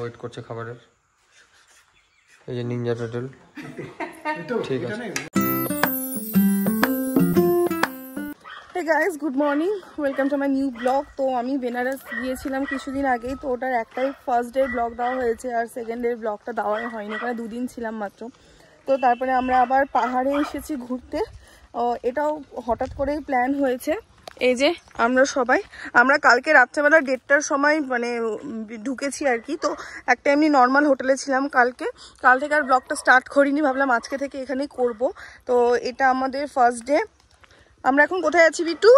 Wait করছে খাবারের এই যে টাটেল ঠিক আছে guys good morning welcome to my new blog তো আমি বেনারস গিয়েছিলাম কিছুদিন আগেই তো ওটার একটাই ফার্স্ট ডে ব্লগ দেওয়া হয়েছে আর সেকেন্ড ডে ব্লগটা দেওয়াই হয়নি ওখানে দুদিন ছিলাম মাত্র তো তারপরে আমরা আবার পাহাড়ে এসেছি ঘুরতে এটাও হঠাৎ করেই প্ল্যান হয়েছে এই যে আমরা সবাই আমরা কালকে রাত্রেবেলা দেড়টার সময় মানে ঢুকেছি আর কি তো একটা এমনি নর্মাল হোটেলে ছিলাম কালকে কাল থেকে আর ব্লগটা স্টার্ট করিনি ভাবলাম আজকে থেকে এখানেই করব তো এটা আমাদের ফার্স্ট ডে আমরা এখন কোথায় আছি বিটু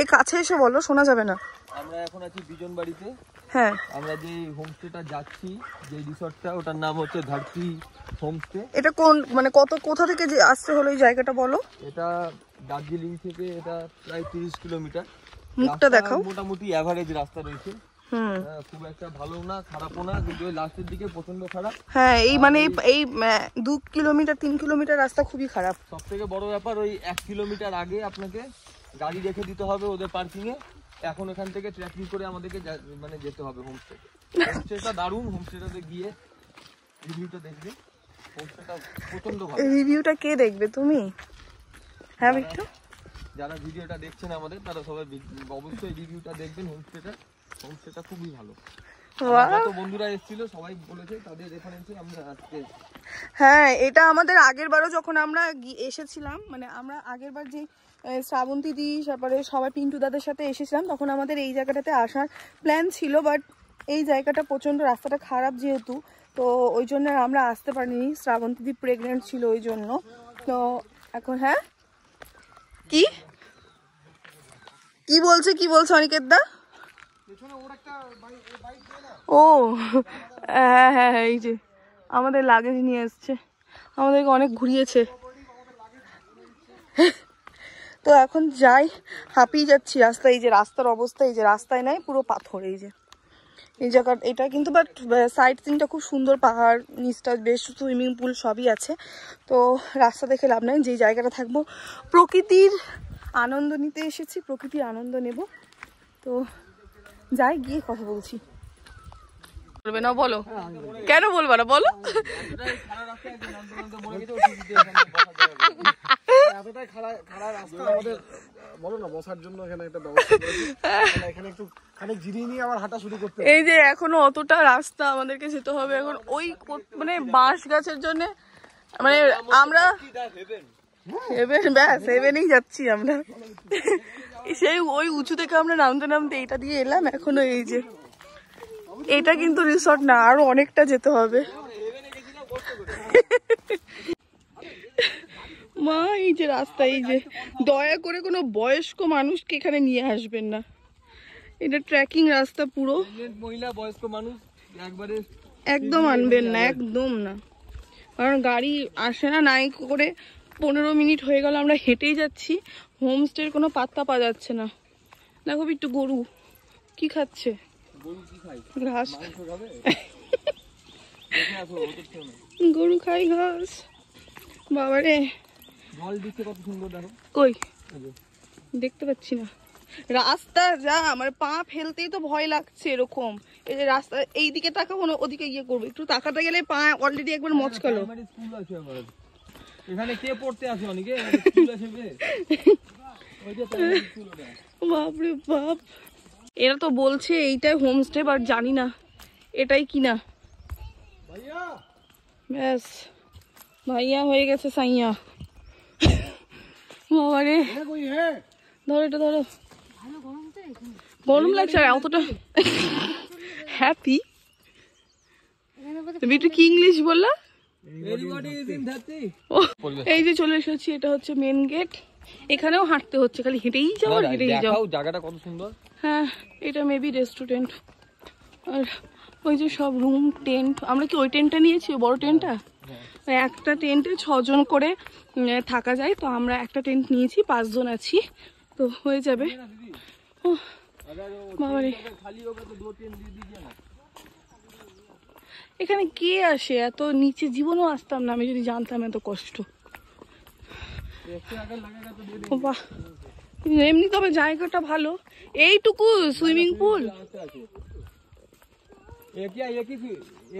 এই কাছে এসে বলো শোনা যাবে না আমরা এখন আছি বিজন বাড়িতে হ্যাঁ আমরা যে হোমস্টেটা যাচ্ছি যে রিসর্টটা ওটার নাম হচ্ছে ধারতি হোমস্টে এটা কোন মানে কত কোথা থেকে যে আসতে হলো এই জায়গাটা বলো এটা দার্জিলিং থেকে এটা প্রায় তিরিশ কিলোমিটার মুখটা দেখাও মোটামুটি এভারেজ রাস্তা রয়েছে খুব একটা ভালো না খারাপও না লাস্টের দিকে প্রচন্ড খারাপ হ্যাঁ এই মানে এই দু কিলোমিটার তিন কিলোমিটার রাস্তা খুবই খারাপ সব থেকে বড় ব্যাপার ওই এক কিলোমিটার আগে আপনাকে গাড়ি রেখে দিতে হবে ওদের পার্কিংয়ে এখন এখান থেকে ট্রেকিং করে আমাদেরকে মানে যেতে হবে হোমস্টেতে হোমস্টেটা দারুণ হোমস্টেটাতে গিয়ে রিভিউটা দেখবে হোমস্টেটা প্রচন্ড ভালো রিভিউটা কে দেখবে তুমি হ্যাঁ একটু যারা ভিডিওটা দেখছেন আমাদের তারা সবাই অবশ্যই রিভিউটা দেখবেন হোমস্টেটা হোমস্টেটা খুবই ভালো বন্ধুরা এসেছিল সবাই বলেছে তাদের রেফারেন্সে আমরা আজকে হ্যাঁ এটা আমাদের আগের বারও যখন আমরা এসেছিলাম মানে আমরা আগের বার যে শ্রাবন্তী দি তারপরে সবাই পিন্টু দাদের সাথে এসেছিলাম তখন আমাদের এই জায়গাটাতে আসার প্ল্যান ছিল বাট এই জায়গাটা প্রচণ্ড রাস্তাটা খারাপ যেহেতু তো ওই জন্য আমরা আসতে পারিনি শ্রাবন্তী দি প্রেগনেন্ট ছিল ওই জন্য তো এখন হ্যাঁ কি কি বলছে কি বলছে অনিকের দা ও হ্যাঁ, হ্যাঁ হ্যাঁ এই যে আমাদের লাগেজ নিয়ে এসছে আমাদেরকে অনেক ঘুরিয়েছে তো এখন যাই হাঁপিয়ে যাচ্ছি রাস্তায় এই যে রাস্তার অবস্থা এই যে রাস্তায় নাই পুরো পাথর এই যে এই জায়গা এটা কিন্তু বাট সাইড সিনটা খুব সুন্দর পাহাড় নিচটা বেশ সুইমিং পুল সবই আছে তো রাস্তা দেখে লাভ নাই যে জায়গাটা থাকবো প্রকৃতির আনন্দ নিতে এসেছি প্রকৃতির আনন্দ নেব তো যাই গিয়ে কথা বলছি বলবে না বলো কেন বলবো না বলো এতটাই খারাপ খারাপ রাস্তা আমাদের বলো না বসার জন্য এখানে একটা ব্যবস্থা এখানে একটু খানিক জিরিয়ে নিয়ে আবার হাঁটা শুরু করতে এই যে এখনো অতটা রাস্তা আমাদেরকে যেতে হবে এখন ওই মানে বাঁশ গাছের জন্য মানে আমরা ব্যাস যাচ্ছি আমরা সেই ওই উঁচু থেকে আমরা নামতে নামতে এটা দিয়ে এলাম এখনো এই যে এটা কিন্তু রিসর্ট না আরো অনেকটা যেতে হবে মা এই যে রাস্তা এই যে দয়া করে কোনো বয়স্ক মানুষকে এখানে নিয়ে আসবেন না এটা ট্রেকিং রাস্তা পুরো মহিলা বয়স্ক মানুষ একবারে একদম আনবেন না একদম না কারণ গাড়ি আসে না নাই করে পনেরো মিনিট হয়ে গেল আমরা হেঁটেই যাচ্ছি হোমস্টের কোনো পাত্তা পাওয়া যাচ্ছে না দেখো একটু গরু কি খাচ্ছে ঘাস গরু খাই ঘাস বাবারে জল দিচ্ছে কত সুন্দর দেখো কই দেখতে পাচ্ছি না রাস্তা যা আমার পা ফেলতেই তো ভয় লাগছে এরকম এই যে রাস্তা এইদিকে তাকাবো না ওদিকে ইয়ে করবো একটু তাকাতে গেলে পা অলরেডি একবার হ্যাঁ, মচকালো এখানে কে পড়তে আছে অনেকে স্কুল বাপ বাপ এরা তো বলছে এইটাই হোমস্টে বাট জানি না এটাই কিনা ব্যাস ভাইয়া হয়ে গেছে সাইয়া বাবারে ধরো এটা ধরো গরম লাগছে অতটা হ্যাপি তুমি একটু কি ইংলিশ বললা এই যে চলে এসেছি এটা হচ্ছে মেন গেট এখানেও হাঁটতে হচ্ছে খালি হেঁটেই যাও আর হেঁটেই যাও জায়গাটা কত সুন্দর হ্যাঁ এটা মেবি রেস্টুরেন্ট আর ওই যে সব রুম টেন্ট আমরা কি ওই টেন্টটা নিয়েছি বড় টেন্টটা মানে একটা টেন্টে ছজন করে থাকা যায় তো আমরা একটা টেন্ট নিয়েছি পাঁচজন আছি তো হয়ে যাবে ও এখানে কে আসে এত নিচে জীবনও আসতাম না আমি যদি জানতাম এত কষ্ট এমনি তবে জায়গাটা ভালো এইটুকু সুইমিং পুল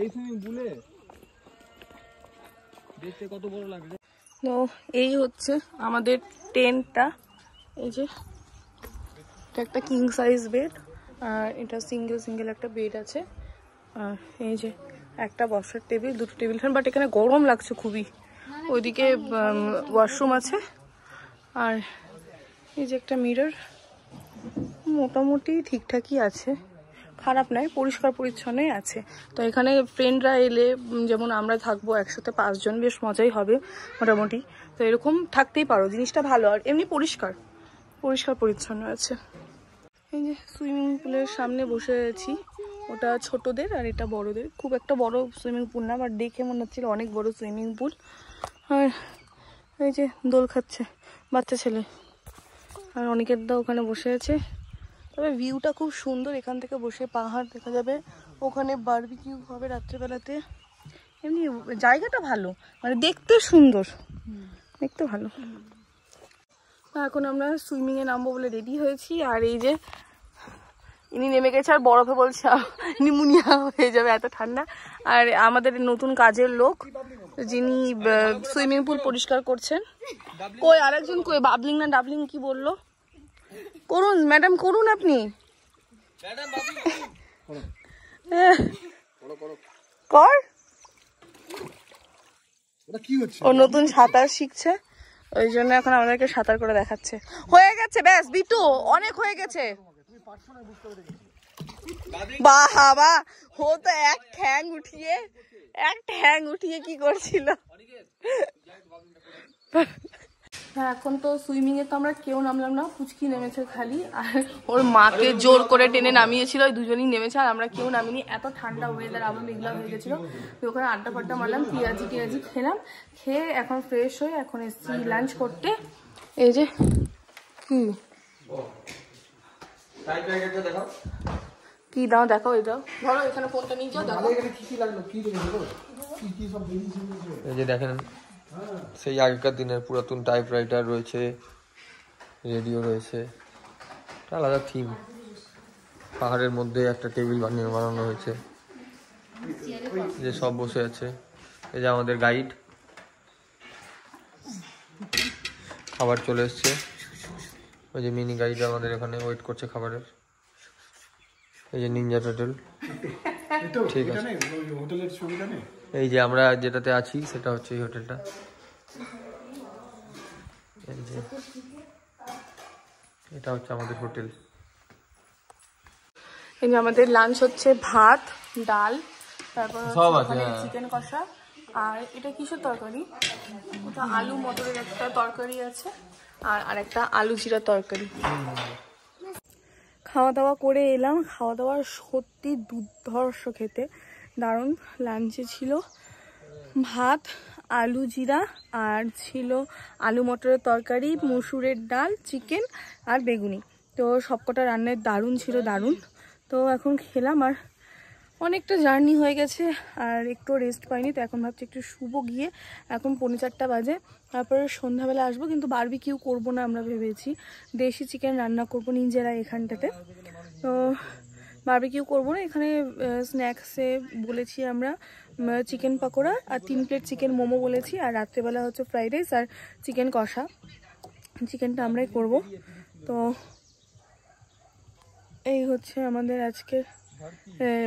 এই সুইমিং পুলে তো এই হচ্ছে আমাদের টেন্টটা এই যে এটা একটা কিং সাইজ বেড আর এটা সিঙ্গেল সিঙ্গেল একটা বেড আছে আর এই যে একটা বসার টেবিল দুটো টেবিল ফ্যান বাট এখানে গরম লাগছে খুবই ওইদিকে ওয়াশরুম আছে আর এই যে একটা মিরর মোটামুটি ঠিকঠাকই আছে খারাপ নয় পরিষ্কার পরিচ্ছন্নই আছে তো এখানে ফ্রেন্ডরা এলে যেমন আমরা থাকবো একসাথে পাঁচজন বেশ মজাই হবে মোটামুটি তো এরকম থাকতেই পারো জিনিসটা ভালো আর এমনি পরিষ্কার পরিষ্কার পরিচ্ছন্ন আছে এই যে সুইমিং পুলের সামনে বসে আছি ওটা ছোটদের আর এটা বড়দের খুব একটা বড় সুইমিং পুল না বাট দেখে মনে হচ্ছিল অনেক বড় সুইমিং পুল আর এই যে দোল খাচ্ছে বাচ্চা ছেলে আর অনেকের দা ওখানে বসে আছে তবে ভিউটা খুব সুন্দর এখান থেকে বসে পাহাড় দেখা যাবে ওখানে বারবিকিউ হবে রাত্রেবেলাতে এমনি জায়গাটা ভালো মানে দেখতে সুন্দর দেখতে ভালো এখন আমরা সুইমিংয়ে নামবো বলে রেডি হয়েছি আর এই যে ইনি নেমে গেছে আর বরফে বলছে নিমুনিয়া হয়ে যাবে এত ঠান্ডা আর আমাদের নতুন কাজের লোক যিনি সুইমিং পুল পরিষ্কার করছেন কই আরেকজন কই বাবলিং না ডাবলিং কি বললো করুন ম্যাডাম করুন আপনি কর ও নতুন সাঁতার শিখছে ওই জন্য এখন আমাদেরকে সাঁতার করে দেখাচ্ছে হয়ে গেছে ব্যাস বিটু অনেক হয়ে গেছে বাবা হো তো এক ঠ্যাং উঠিয়ে এক ঠ্যাং উঠিয়ে কি করছিল হ্যাঁ এখন তো সুইমিংয়ে তো আমরা কেউ নামলাম না ফুচকি নেমেছে খালি আর ওর মাকে জোর করে টেনে নামিয়েছিল ওই দুজনেই নেমেছে আর আমরা কেউ নামিনি এত ঠান্ডা ওয়েদার আবার মেঘলা হয়ে গেছিলো তো ওখানে আড্ডা ফাড্ডা মারলাম পিঁয়াজি টিয়াজি খেলাম খেয়ে এখন ফ্রেশ হয়ে এখন এসছি লাঞ্চ করতে এই যে কি কি দাও দেখো এই দাও ধরো এখানে ফোনটা নিয়ে যাও দেখো কি কি লাগলো কি এই যে দেখেন সেই আগেকার দিনের পুরাতন টাইপরাইটার রয়েছে রেডিও রয়েছে আলাদা থিম পাহাড়ের মধ্যে একটা টেবিল বানিয়ে বানানো হয়েছে যে সব বসে আছে এই যে আমাদের গাইড খাবার চলে এসছে ওই যে মিনি গাইড আমাদের এখানে ওয়েট করছে খাবারের এই যে নিনজা টোটেল ঠিক আছে হোটেলের সুবিধা নেই এই যে আমরা যেটাতে আছি সেটা হচ্ছে এই হোটেলটা এটা হচ্ছে আমাদের হোটেল এই যে আমাদের লাঞ্চ হচ্ছে ভাত ডাল তারপর চিকেন হ্যাঁ। কষা আর এটা কিসের তরকারি ওটা আলু মটরের একটা তরকারি আছে আর আরেকটা আলু জিরা তরকারি খাওয়া দাওয়া করে এলাম খাওয়া দাওয়া সত্যি দুর্ধর্ষ খেতে দারুণ লাঞ্চে ছিল ভাত আলু জিরা আর ছিল আলু মটরের তরকারি মসুরের ডাল চিকেন আর বেগুনি তো সবকটা রান্নার দারুণ ছিল দারুণ তো এখন খেলাম আর অনেকটা জার্নি হয়ে গেছে আর একটু রেস্ট পাইনি তো এখন ভাবছি একটু শুভ গিয়ে এখন পনে চারটা বাজে তারপরে সন্ধ্যাবেলা আসবো কিন্তু বারবি কিউ করবো না আমরা ভেবেছি দেশি চিকেন রান্না করবো নিজেরা এখানটাতে তো বারবিকিউ করব না এখানে স্ন্যাক্সে বলেছি আমরা চিকেন পকোড়া আর তিন প্লেট চিকেন মোমো বলেছি আর রাত্রেবেলা হচ্ছে ফ্রাইড রাইস আর চিকেন কষা চিকেনটা আমরাই করব তো এই হচ্ছে আমাদের আজকের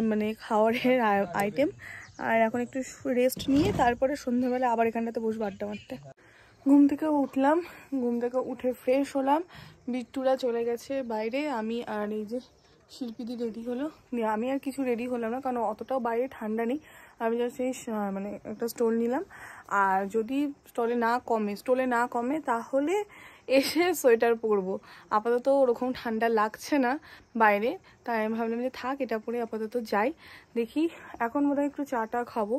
মানে খাওয়ারের আইটেম আর এখন একটু রেস্ট নিয়ে তারপরে সন্ধ্যাবেলা আবার এখানটাতে বসবো আড্ডা মারতে ঘুম থেকে উঠলাম ঘুম থেকে উঠে ফ্রেশ হলাম বিট্টুরা চলে গেছে বাইরে আমি আর এই যে শিল্পীদি রেডি হলো আমি আর কিছু রেডি হলাম না কারণ অতটাও বাইরে ঠান্ডা নেই আমি জাস্ট এই মানে একটা স্টোল নিলাম আর যদি স্টলে না কমে স্টলে না কমে তাহলে এসে সোয়েটার পরবো আপাতত ওরকম ঠান্ডা লাগছে না বাইরে তাই আমি ভাবলাম যে থাক এটা পরে আপাতত যাই দেখি এখন বোধহয় একটু চাটা খাবো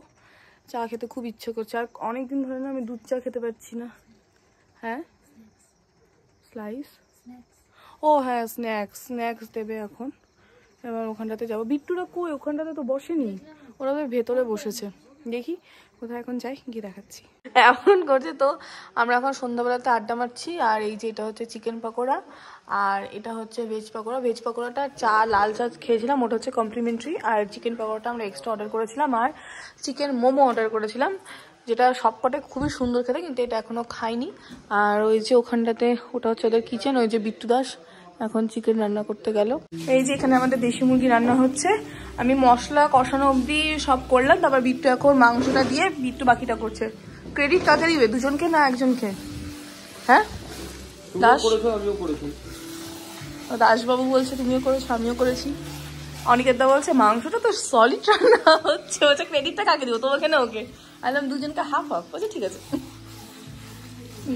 চা খেতে খুব ইচ্ছে করছে আর অনেকদিন ধরে না আমি দুধ চা খেতে পারছি না হ্যাঁ স্লাইস ও হ্যাঁ স্ন্যাক্স স্ন্যাক্স দেবে এখন এবার ওখানটাতে যাবো বিট্টুরা কই ওখানটাতে তো বসেনি ওরা তো ভেতরে বসেছে দেখি কোথায় এখন যাই গিয়ে দেখাচ্ছি এমন করছে তো আমরা এখন সন্ধ্যাবেলাতে আড্ডা মারছি আর এই যে এটা হচ্ছে চিকেন পকোড়া আর এটা হচ্ছে ভেজ পকোড়া ভেজ পকোড়াটা চা লাল চা খেয়েছিলাম ওটা হচ্ছে কমপ্লিমেন্টারি আর চিকেন পকোড়াটা আমরা এক্সট্রা অর্ডার করেছিলাম আর চিকেন মোমো অর্ডার করেছিলাম যেটা সবকটাই খুবই সুন্দর খেতে কিন্তু এটা এখনও খাইনি আর ওই যে ওখানটাতে ওটা হচ্ছে ওদের কিচেন ওই যে বিট্টু দাস এখন চিকেন রান্না করতে গেল এই যে এখানে আমাদের দেশি মুরগি রান্না হচ্ছে আমি মশলা কষানো অব্দি সব করলাম তারপর বিট্টু এখন মাংসটা দিয়ে বিট্টু বাকিটা করছে ক্রেডিট কাকে দিবে দুজনকে না একজনকে হ্যাঁ দাস দাসবাবু বলছে তুমিও করেছো আমিও করেছি অনিকের দা বলছে মাংসটা তো সলিড রান্না হচ্ছে হচ্ছে ক্রেডিটটা কাকে দিব তোমাকে না ওকে আলাম দুজনকে হাফ হাফ বলছে ঠিক আছে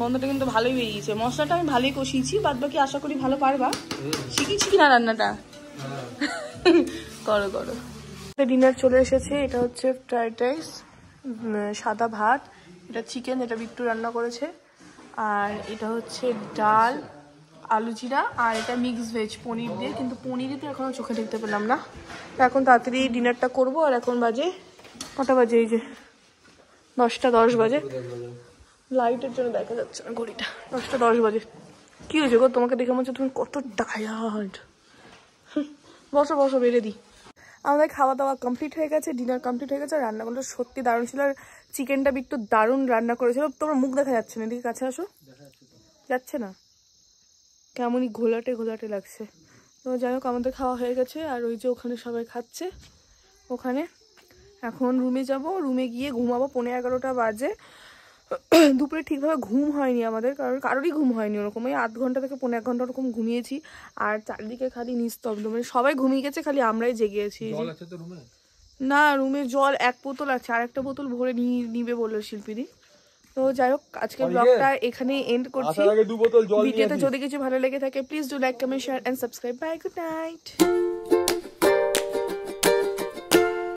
গন্ধটা কিন্তু ভালোই বেরিয়েছে মশলাটা আমি ভালোই কষিয়েছি বাদ বাকি আশা করি ভালো পারবা শিখেছি কিনা রান্নাটা করো করো ডিনার চলে এসেছে এটা হচ্ছে ফ্রাইড রাইস সাদা ভাত এটা চিকেন এটা বিট্টু রান্না করেছে আর এটা হচ্ছে ডাল আলু জিরা আর এটা মিক্স ভেজ পনির দিয়ে কিন্তু পনিরই তো এখনও চোখে দেখতে পেলাম না তো এখন তাড়াতাড়ি ডিনারটা করব আর এখন বাজে কটা বাজে এই যে দশটা দশ বাজে লাইটের জন্য দেখা যাচ্ছে না ঘড়িটা দশটা দশ বাজে কি হয়েছে গো তোমাকে দেখে মনে হচ্ছে তুমি কত ডায়ার্ড বসো বসো বেড়ে দিই আমাদের খাওয়া দাওয়া কমপ্লিট হয়ে গেছে ডিনার কমপ্লিট হয়ে গেছে রান্নাগুলো সত্যি দারুণ ছিল আর চিকেনটা বিট্টু দারুণ রান্না করেছিল তোমার মুখ দেখা যাচ্ছে না এদিকে কাছে আসো যাচ্ছে না কেমনই ঘোলাটে ঘোলাটে লাগছে তো যাই হোক আমাদের খাওয়া হয়ে গেছে আর ওই যে ওখানে সবাই খাচ্ছে ওখানে এখন রুমে যাব রুমে গিয়ে ঘুমাবো পনেরো এগারোটা বাজে দুপুরে ঠিকভাবে ঘুম হয়নি আমাদের কারণ কারোরই ঘুম হয়নি ওরকম ওই আধ ঘন্টা থেকে পনেরো এক ঘন্টা ওরকম ঘুমিয়েছি আর চারদিকে খালি নিস্তব্ধ মানে সবাই ঘুমিয়ে গেছে খালি আমরাই জেগেছি না রুমে জল এক বোতল আছে আর একটা বোতল ভরে নিবে বললো শিল্পীদি তো যাই হোক আজকের ব্লগটা এখানে এন্ড করছি ভিডিওতে যদি কিছু ভালো লেগে থাকে please do like comment share and subscribe bye good night